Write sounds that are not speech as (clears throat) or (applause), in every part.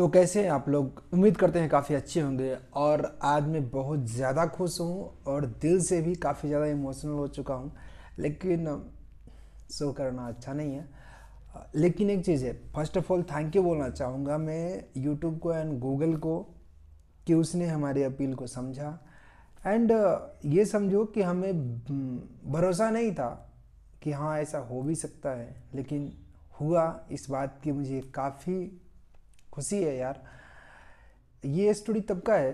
तो कैसे आप लोग उम्मीद करते हैं काफ़ी अच्छे होंगे और आज मैं बहुत ज़्यादा खुश हूँ और दिल से भी काफ़ी ज़्यादा इमोशनल हो चुका हूँ लेकिन शो करना अच्छा नहीं है लेकिन एक चीज़ है first of all thank you बोलना चाहूँगा मैं यूट्यूब को एंड गूगल को कि उसने हमारी अपील को समझा एंड ये समझो कि हमें हम्म, भरोसा नहीं था कि हाँ ऐसा हो भी सकता है लेकिन हुआ इस बात की मुझे काफ़ी खुशी है यार ये स्टोरी तब का है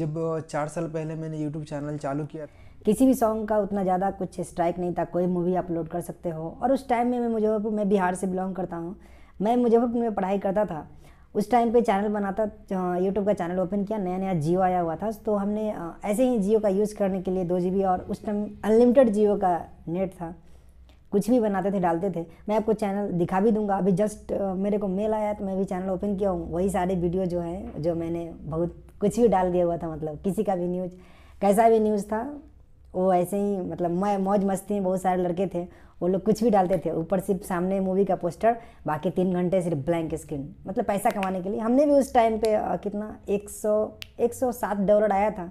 जब चार साल पहले मैंने यूट्यूब चैनल चालू किया किसी भी सॉन्ग का उतना ज़्यादा कुछ स्ट्राइक नहीं था कोई मूवी अपलोड कर सकते हो और उस टाइम में मैं मुजफ्फरपुर मैं बिहार से बिलोंग करता हूँ मैं मुजफ्फरपुर में पढ़ाई करता था उस टाइम पे चैनल बनाता यूट्यूब का चैनल ओपन किया नया नया जियो आया हुआ था तो हमने ऐसे ही जियो का यूज़ करने के लिए दो जी और उस टाइम अनलिमिटेड जियो का नेट था कुछ भी बनाते थे डालते थे मैं आपको चैनल दिखा भी दूंगा अभी जस्ट मेरे को मेल आया तो मैं भी चैनल ओपन किया हूँ वही सारे वीडियो जो है जो मैंने बहुत कुछ भी डाल दिया हुआ था मतलब किसी का भी न्यूज़ कैसा भी न्यूज़ था वो ऐसे ही मतलब मैं मौज मस्ती में बहुत सारे लड़के थे वो लोग कुछ भी डालते थे ऊपर सिर्फ सामने मूवी का पोस्टर बाकी तीन घंटे सिर्फ ब्लैंक स्क्रीन मतलब पैसा कमाने के लिए हमने भी उस टाइम पे कितना एक सौ एक सौ सात डॉलर आया था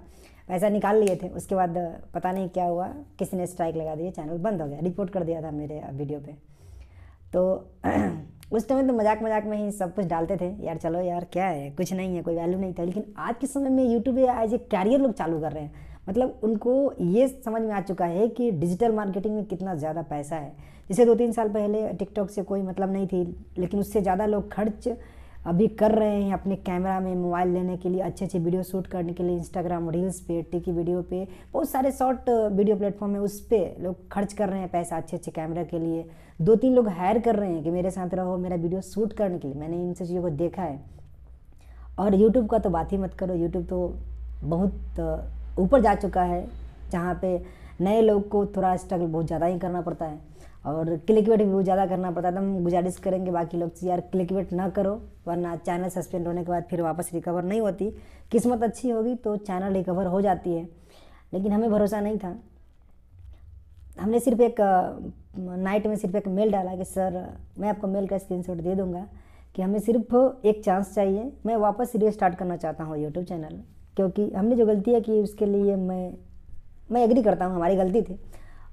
पैसा निकाल लिए थे उसके बाद पता नहीं क्या हुआ किसी ने स्ट्राइक लगा दिया चैनल बंद हो गया रिपोर्ट कर दिया था मेरे वीडियो पे तो (clears throat) उस टाइम तो मजाक मजाक में ही सब कुछ डालते थे यार चलो यार क्या है कुछ नहीं है कोई वैल्यू नहीं था लेकिन आज के समय में यूट्यूब एज ए कैरियर लोग चालू कर रहे हैं मतलब उनको ये समझ में आ चुका है कि डिजिटल मार्केटिंग में कितना ज़्यादा पैसा है जैसे दो तीन साल पहले टिकटॉक से कोई मतलब नहीं थी लेकिन उससे ज़्यादा लोग खर्च अभी कर रहे हैं अपने कैमरा में मोबाइल लेने के लिए अच्छे अच्छे वीडियो शूट करने के लिए इंस्टाग्राम रील्स पे टिकी वीडियो पे बहुत सारे शॉर्ट वीडियो प्लेटफॉर्म है उस पर लोग खर्च कर रहे हैं पैसा अच्छे अच्छे कैमरा के लिए दो तीन लोग हायर कर रहे हैं कि मेरे साथ रहो मेरा वीडियो शूट करने के लिए मैंने इन सब चीज़ों को देखा है और यूट्यूब का तो बात ही मत करो यूट्यूब तो बहुत ऊपर जा चुका है जहाँ पर नए लोग को थोड़ा स्ट्रगल बहुत ज़्यादा ही करना पड़ता है और क्लिक वेट भी बहुत ज़्यादा करना पड़ता है तो हम गुजारिश करेंगे बाकी लोग से यार क्लिक वेट ना करो वरना चैनल सस्पेंड होने के बाद फिर वापस रिकवर नहीं होती किस्मत अच्छी होगी तो चैनल रिकवर हो जाती है लेकिन हमें भरोसा नहीं था हमने सिर्फ एक नाइट में सिर्फ एक मेल डाला कि सर मैं आपको मेल का स्क्रीन दे दूँगा कि हमें सिर्फ एक चांस चाहिए मैं वापस रिस्टार्ट करना चाहता हूँ यूट्यूब चैनल क्योंकि हमने जो गलती है की उसके लिए मैं मैं एग्री करता हूँ हमारी गलती थी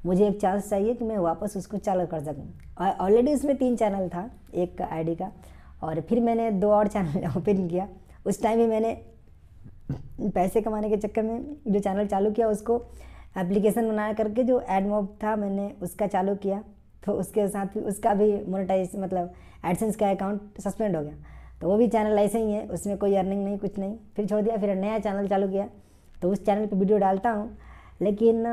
मुझे एक चांस चाहिए कि मैं वापस उसको चालू कर सकूँ और ऑलरेडी उसमें तीन चैनल था एक आईडी का और फिर मैंने दो और चैनल ओपन (laughs) किया उस टाइम भी मैंने पैसे कमाने के चक्कर में जो चैनल चालू किया उसको एप्लीकेशन बना करके जो एड मॉब था मैंने उसका चालू किया तो उसके साथ भी उसका भी मोनेटाइज मतलब एडसेंस का अकाउंट सस्पेंड हो गया तो वो भी चैनल ऐसे ही है उसमें कोई अर्निंग नहीं कुछ नहीं फिर छोड़ दिया फिर नया चैनल चालू किया तो उस चैनल पर वीडियो डालता हूँ लेकिन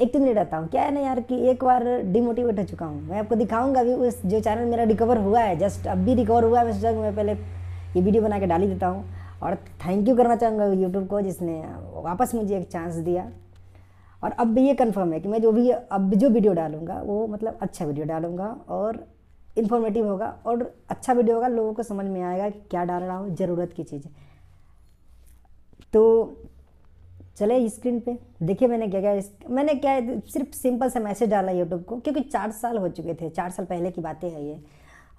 एक तो नहीं रहता हूँ क्या है ना यार कि एक बार डिमोटिवेट हो चुका हूँ मैं आपको दिखाऊंगा अभी उस जो चैनल मेरा रिकवर हुआ है जस्ट अब भी रिकवर हुआ है मैं सोचा मैं पहले ये वीडियो बना के डाली देता हूँ और थैंक यू करना चाहूँगा यूट्यूब को जिसने वापस मुझे एक चांस दिया और अब भी ये कन्फर्म है कि मैं जो भी अब जो वीडियो डालूँगा वो मतलब अच्छा वीडियो डालूँगा और इन्फॉर्मेटिव होगा और अच्छा वीडियो होगा लोगों को समझ में आएगा कि क्या डाल रहा हूँ ज़रूरत की चीज़ तो चले स्क्रीन पे देखिए मैंने क्या क्या मैंने क्या सिर्फ सिंपल सा मैसेज डाला यूट्यूब को क्योंकि चार साल हो चुके थे चार साल पहले की बातें है ये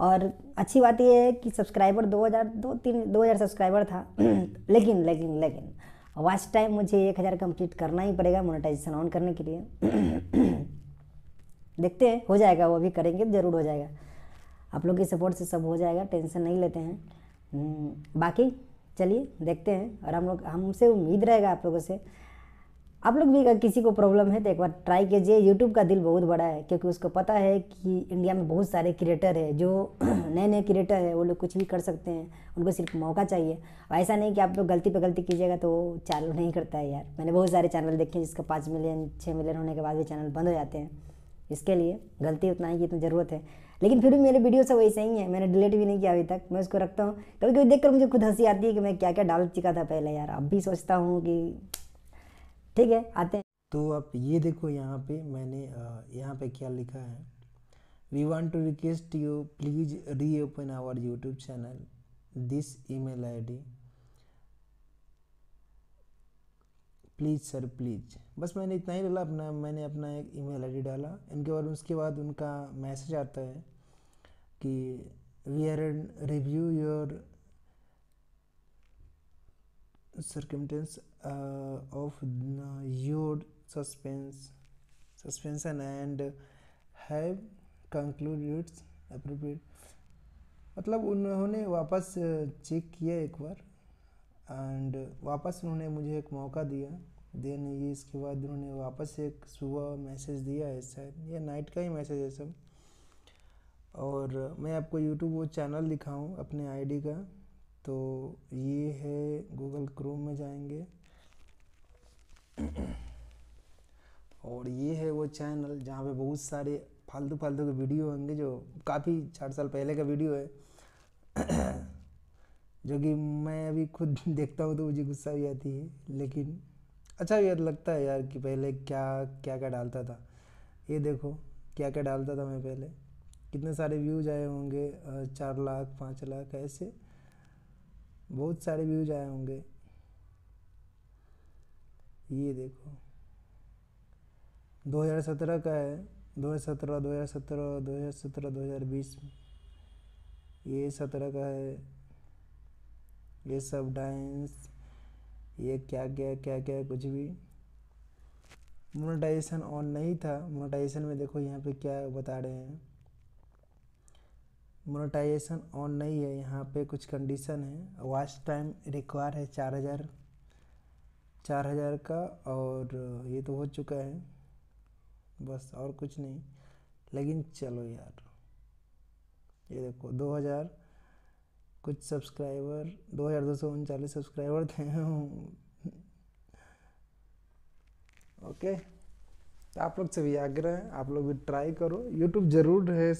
और अच्छी बात यह है कि सब्सक्राइबर दो हज़ार दो तीन दो हज़ार सब्सक्राइबर था (clears throat) लेकिन लेकिन लेकिन वाच टाइम मुझे एक हज़ार कम्प्लीट करना ही पड़ेगा मोनेटाइजेशन ऑन करने के लिए (clears throat) देखते हैं हो जाएगा वो भी करेंगे ज़रूर हो जाएगा आप लोग की सपोर्ट से सब हो जाएगा टेंशन नहीं लेते हैं हम्म, बाकी चलिए देखते हैं और हम लोग हमसे उम्मीद रहेगा आप लोगों से आप लोग भी अगर किसी को प्रॉब्लम है तो एक बार ट्राई कीजिए यूट्यूब का दिल बहुत बड़ा है क्योंकि उसको पता है कि इंडिया में बहुत सारे क्रिएटर है जो नए नए क्रिएटर है वो लोग कुछ भी कर सकते हैं उनको सिर्फ मौका चाहिए और ऐसा नहीं कि आप लोग गलती पे गलती कीजिएगा तो वो चालू नहीं करता है यार मैंने बहुत सारे चैनल देखे हैं जिसका पाँच मिलियन छः मिलियन होने के बाद भी चैनल बंद हो जाते हैं इसके लिए गलती उतना ही की इतनी तो ज़रूरत है लेकिन फिर भी मेरे वीडियो सब वैसे ही हैं मैंने डिलीट भी नहीं किया अभी तक मैं उसको रखता हूँ कभी कभी देख कर मुझे खुद हंसी आती है कि मैं क्या क्या डाल चुका था पहले यार अब भी सोचता हूँ कि ठीक है आते हैं तो आप ये देखो यहाँ पे मैंने यहाँ पे क्या लिखा है we want to request you please reopen our YouTube channel this email D please sir please बस मैंने इतना ही डाला अपना मैंने अपना एक ईमेल आईडी डाला इनके बाद उसके बाद उनका मैसेज आता है कि we are and review your circumstance of your suspense suspension and have conclude concluded मतलब उन्होंने वापस चेक uh, किया एक बार एंड वापस उन्होंने मुझे एक मौका दिया देन ये इसके बाद उन्होंने वापस एक सुबह मैसेज दिया है शायद या नाइट का ही मैसेज है सब और मैं आपको यूट्यूब वो चैनल दिखाऊँ अपने आईडी का तो ये है गूगल क्रोम में जाएंगे और ये है वो चैनल जहाँ पे बहुत सारे फालतू फालतू के वीडियो होंगे जो काफ़ी चार साल पहले का वीडियो है जो कि मैं अभी खुद (laughs) देखता हूँ तो मुझे गुस्सा भी आती है लेकिन अच्छा भी लगता है यार कि पहले क्या क्या क्या डालता था ये देखो क्या क्या डालता था मैं पहले कितने सारे व्यूज आए होंगे चार लाख पाँच लाख ऐसे बहुत सारे व्यूज आए होंगे ये देखो 2017 का है 2017 2017 2017 2020 ये सत्रह का है ये सब डाइंस ये क्या क्या क्या क्या कुछ भी मोनेटाइजेशन ऑन नहीं था मोनेटाइजेशन में देखो यहाँ पे क्या बता रहे हैं मोनेटाइजेशन ऑन नहीं है यहाँ पे कुछ कंडीशन है वॉच टाइम रिक्वायर है चार हज़ार चार हज़ार का और ये तो हो चुका है बस और कुछ नहीं लेकिन चलो यार ये देखो दो हज़ार कुछ सब्सक्राइबर दो हज़ार दो सौ उनचालीस सब्सक्राइबर थे ओके तो आप लोग से भी आग्रह है आप लोग भी ट्राई करो यूट्यूब ज़रूर है